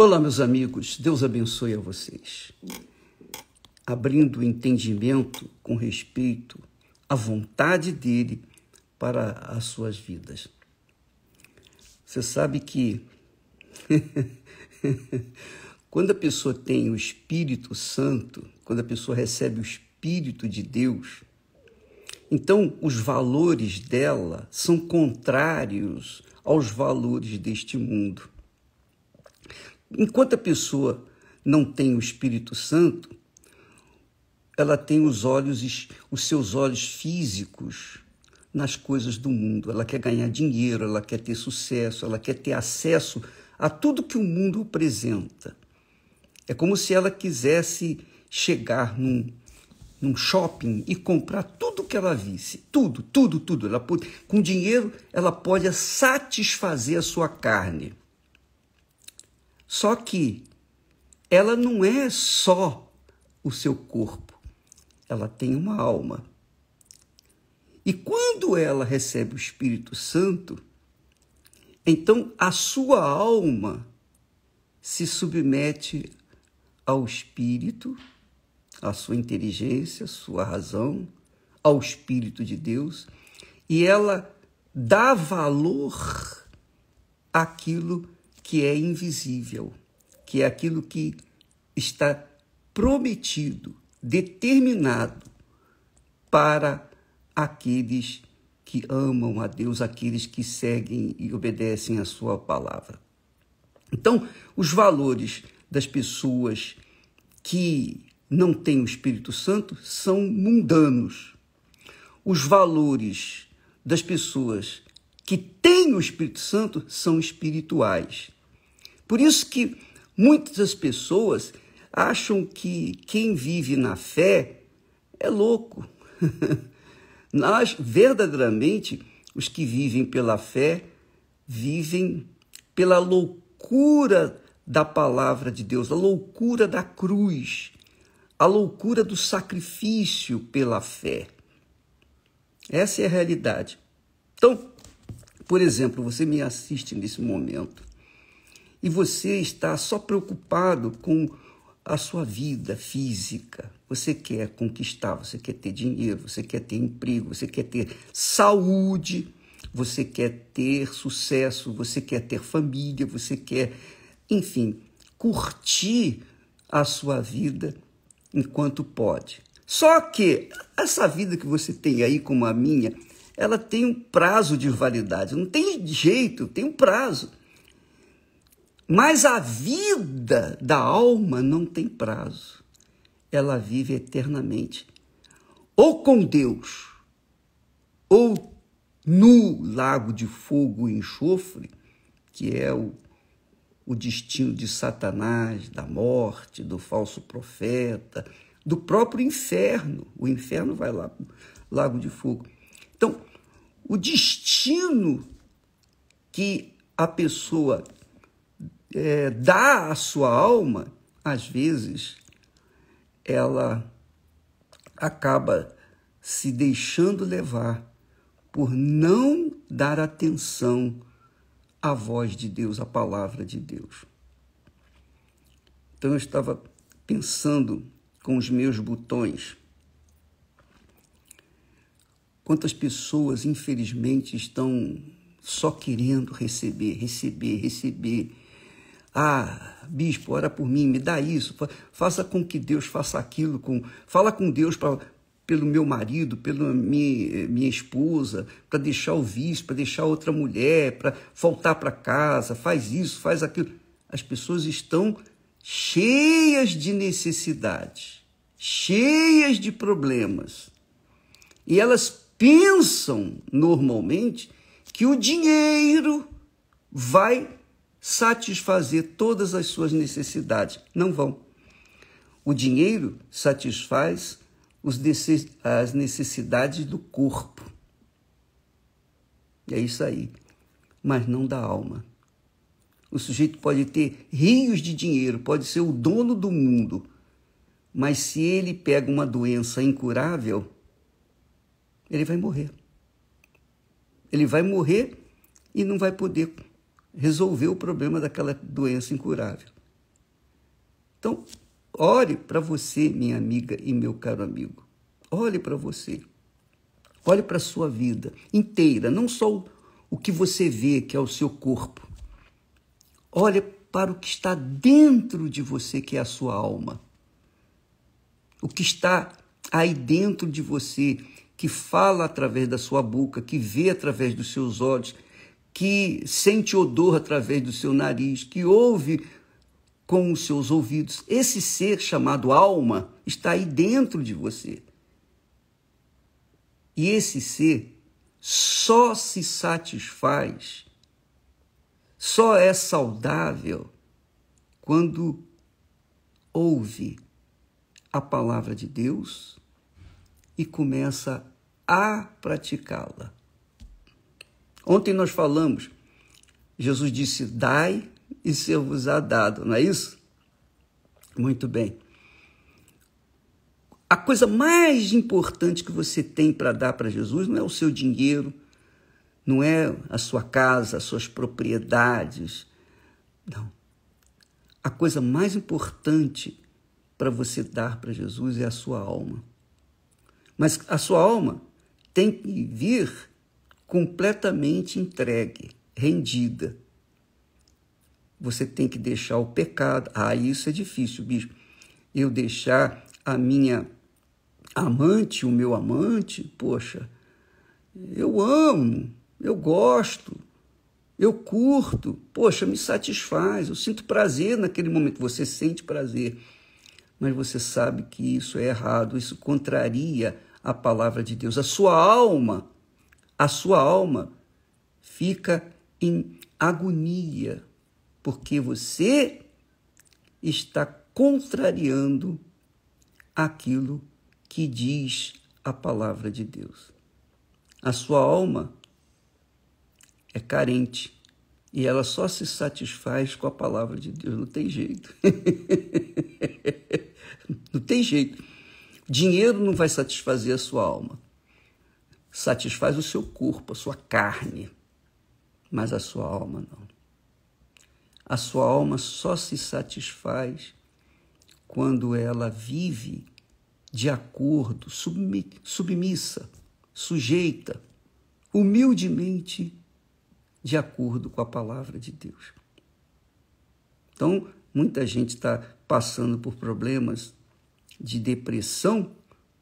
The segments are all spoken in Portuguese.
Olá, meus amigos, Deus abençoe a vocês. Abrindo o entendimento com respeito à vontade dele para as suas vidas. Você sabe que quando a pessoa tem o Espírito Santo, quando a pessoa recebe o Espírito de Deus, então os valores dela são contrários aos valores deste mundo. Enquanto a pessoa não tem o Espírito Santo, ela tem os olhos, os seus olhos físicos nas coisas do mundo. Ela quer ganhar dinheiro, ela quer ter sucesso, ela quer ter acesso a tudo que o mundo apresenta. É como se ela quisesse chegar num, num shopping e comprar tudo que ela visse, tudo, tudo, tudo. Ela pode, com dinheiro, ela pode satisfazer a sua carne. Só que ela não é só o seu corpo, ela tem uma alma. E quando ela recebe o Espírito Santo, então a sua alma se submete ao Espírito, à sua inteligência, à sua razão, ao Espírito de Deus, e ela dá valor àquilo que que é invisível, que é aquilo que está prometido, determinado para aqueles que amam a Deus, aqueles que seguem e obedecem a sua palavra. Então, os valores das pessoas que não têm o Espírito Santo são mundanos. Os valores das pessoas que têm o Espírito Santo são espirituais. Por isso que muitas pessoas acham que quem vive na fé é louco. Nós, verdadeiramente, os que vivem pela fé vivem pela loucura da palavra de Deus, a loucura da cruz, a loucura do sacrifício pela fé. Essa é a realidade. Então, por exemplo, você me assiste nesse momento e você está só preocupado com a sua vida física. Você quer conquistar, você quer ter dinheiro, você quer ter emprego, você quer ter saúde, você quer ter sucesso, você quer ter família, você quer, enfim, curtir a sua vida enquanto pode. Só que essa vida que você tem aí, como a minha, ela tem um prazo de validade. Não tem jeito, tem um prazo. Mas a vida da alma não tem prazo. Ela vive eternamente. Ou com Deus, ou no lago de fogo e enxofre, que é o, o destino de Satanás, da morte, do falso profeta, do próprio inferno. O inferno vai lá, lago de fogo. Então, o destino que a pessoa é, dá à sua alma, às vezes, ela acaba se deixando levar por não dar atenção à voz de Deus, à palavra de Deus. Então eu estava pensando com os meus botões. Quantas pessoas, infelizmente, estão só querendo receber, receber, receber ah, bispo, ora por mim, me dá isso, faça com que Deus faça aquilo, com, fala com Deus para pelo meu marido, pela minha, minha esposa, para deixar o vício, para deixar outra mulher, para voltar para casa, faz isso, faz aquilo. As pessoas estão cheias de necessidades, cheias de problemas. E elas pensam normalmente que o dinheiro vai satisfazer todas as suas necessidades. Não vão. O dinheiro satisfaz as necessidades do corpo. É isso aí. Mas não da alma. O sujeito pode ter rios de dinheiro, pode ser o dono do mundo, mas se ele pega uma doença incurável, ele vai morrer. Ele vai morrer e não vai poder resolver o problema daquela doença incurável. Então, ore para você, minha amiga e meu caro amigo. Olhe para você. Olhe para a sua vida inteira, não só o que você vê, que é o seu corpo. Olhe para o que está dentro de você, que é a sua alma. O que está aí dentro de você, que fala através da sua boca, que vê através dos seus olhos, que sente odor através do seu nariz, que ouve com os seus ouvidos. Esse ser chamado alma está aí dentro de você. E esse ser só se satisfaz, só é saudável quando ouve a palavra de Deus e começa a praticá-la. Ontem nós falamos, Jesus disse: Dai e ser-vos-á dado, não é isso? Muito bem. A coisa mais importante que você tem para dar para Jesus não é o seu dinheiro, não é a sua casa, as suas propriedades. Não. A coisa mais importante para você dar para Jesus é a sua alma. Mas a sua alma tem que vir completamente entregue, rendida. Você tem que deixar o pecado. Ah, isso é difícil, bicho. Eu deixar a minha amante, o meu amante, poxa, eu amo, eu gosto, eu curto, poxa, me satisfaz, eu sinto prazer naquele momento. Você sente prazer, mas você sabe que isso é errado, isso contraria a palavra de Deus. A sua alma a sua alma fica em agonia, porque você está contrariando aquilo que diz a palavra de Deus. A sua alma é carente e ela só se satisfaz com a palavra de Deus, não tem jeito. não tem jeito. Dinheiro não vai satisfazer a sua alma satisfaz o seu corpo, a sua carne, mas a sua alma não. A sua alma só se satisfaz quando ela vive de acordo, submissa, sujeita, humildemente de acordo com a palavra de Deus. Então, muita gente está passando por problemas de depressão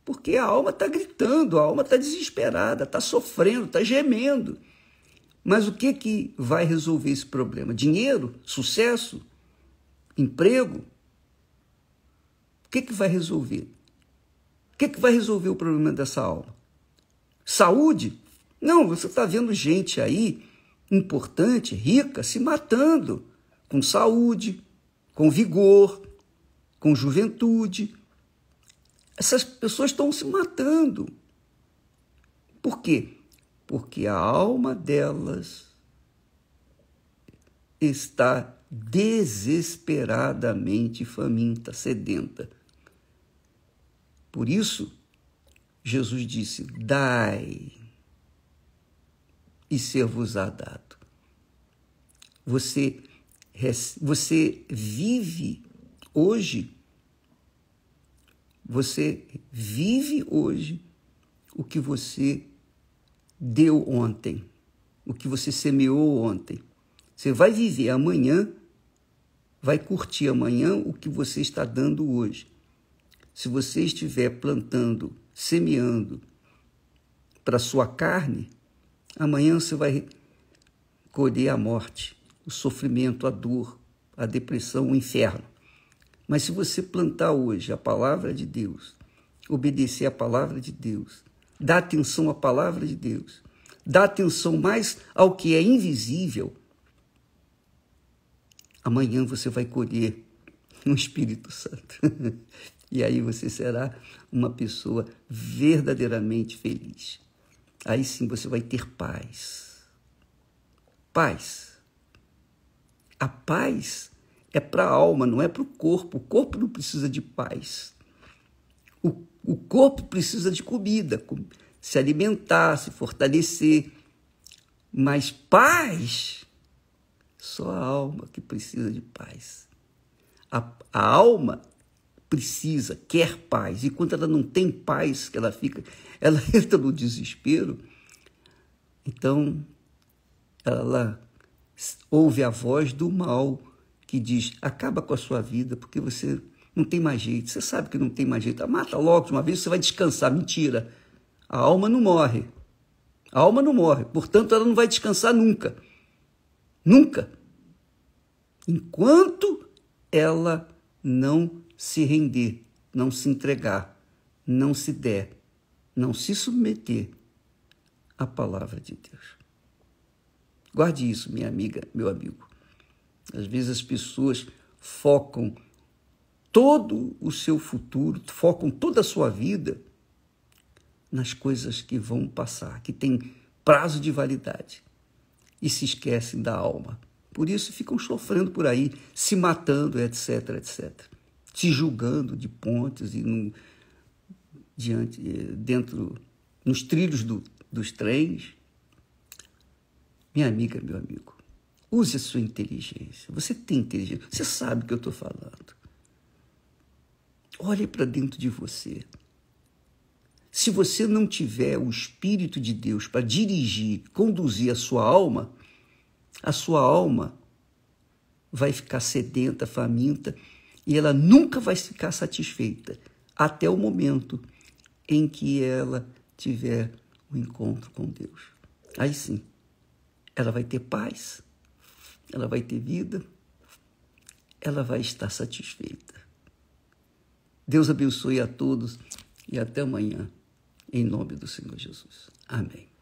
porque a alma está gritando, a alma está desesperada, está sofrendo, está gemendo. Mas o que, que vai resolver esse problema? Dinheiro? Sucesso? Emprego? O que, que vai resolver? O que, que vai resolver o problema dessa alma? Saúde? Não, você está vendo gente aí importante, rica, se matando com saúde, com vigor, com juventude, essas pessoas estão se matando. Por quê? Porque a alma delas está desesperadamente faminta, sedenta. Por isso, Jesus disse: Dai, e ser-vos-á dado. Você, você vive hoje você vive hoje o que você deu ontem, o que você semeou ontem. Você vai viver amanhã, vai curtir amanhã o que você está dando hoje. Se você estiver plantando, semeando para sua carne, amanhã você vai colher a morte, o sofrimento, a dor, a depressão, o inferno. Mas se você plantar hoje a palavra de Deus, obedecer a palavra de Deus, dar atenção à palavra de Deus, dar atenção mais ao que é invisível, amanhã você vai colher no Espírito Santo. e aí você será uma pessoa verdadeiramente feliz. Aí sim você vai ter paz. Paz. A paz é para a alma, não é para o corpo. O corpo não precisa de paz. O, o corpo precisa de comida, se alimentar, se fortalecer. Mas paz, só a alma que precisa de paz. A, a alma precisa, quer paz. E quando ela não tem paz, que ela fica, ela entra no desespero. Então, ela ouve a voz do mal que diz: acaba com a sua vida, porque você não tem mais jeito, você sabe que não tem mais jeito, mata logo de uma vez, você vai descansar. Mentira! A alma não morre. A alma não morre, portanto, ela não vai descansar nunca. Nunca. Enquanto ela não se render, não se entregar, não se der, não se submeter à palavra de Deus. Guarde isso, minha amiga, meu amigo. Às vezes as pessoas focam todo o seu futuro, focam toda a sua vida nas coisas que vão passar, que têm prazo de validade, e se esquecem da alma. Por isso ficam sofrendo por aí, se matando, etc, etc. Se julgando de pontes e no, diante, eh, dentro, nos trilhos do, dos trens. Minha amiga, meu amigo, Use a sua inteligência. Você tem inteligência. Você sabe o que eu estou falando. Olhe para dentro de você. Se você não tiver o Espírito de Deus para dirigir, conduzir a sua alma, a sua alma vai ficar sedenta, faminta, e ela nunca vai ficar satisfeita até o momento em que ela tiver o um encontro com Deus. Aí sim, ela vai ter paz ela vai ter vida, ela vai estar satisfeita. Deus abençoe a todos e até amanhã, em nome do Senhor Jesus. Amém.